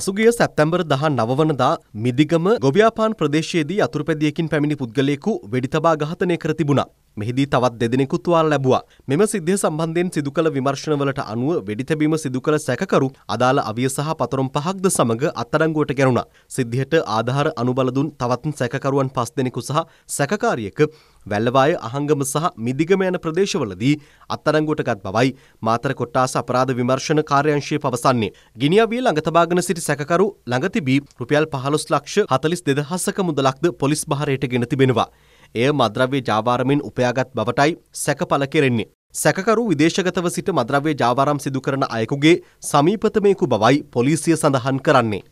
පසුගිය සැප්තැම්බර් 19 වනදා මිදිගම ගොවියාපාන් ප්‍රදේශයේදී අතුරුපැදියකින් පැමිණි පුද්ගලයෙකු වෙඩි තබා ඝාතනය කර තිබුණා. මෙහිදී තවත් දෙදෙනෙකු තුවාල ලැබුවා. මෙම සිද්ධිය සම්බන්ධයෙන් සිදු කළ විමර්ශනවලට අනුව වෙඩිතැබීම සිදු කළ සැකකරු අදාළ අවිය සහ පතරම් පහක්ද සමග අත්අඩංගුවට ගැනුණා. සිද්ධියට ආධාර අනුබල දුන් තවත් සැකකරුවන් පස් දෙනෙකු සහ සැකකාරියක වැල්ලවාය අහංගම සහ මිදිගම යන ප්‍රදේශවලදී අත්අඩංගුවටගත් බවයි මාතර කොට්ටාස අපරාධ විමර්ශන කාර්යාංශය පවසන්නේ. ගිනිඅවිය ළඟ තබාගෙන සිටි සැකකරු ළඟ තිබී රුපියල් 15 ලක්ෂ 42000ක මුදලක්ද පොලිස් භාරයට ගෙන තිබෙනවා. එය මද්‍රව්‍ය ජාවාරමෙන් උපයාගත් බවටයි සැකපල කෙරෙන්නේ. සැකකරු විදේශගතව සිට මද්‍රව්‍ය ජාවාරම් සිදු කරන අයෙකුගේ සමීපතමයෙකු බවයි පොලිසිය සඳහන් කරන්නේ.